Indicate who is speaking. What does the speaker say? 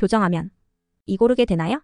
Speaker 1: 교정하면 이고르게 되나요?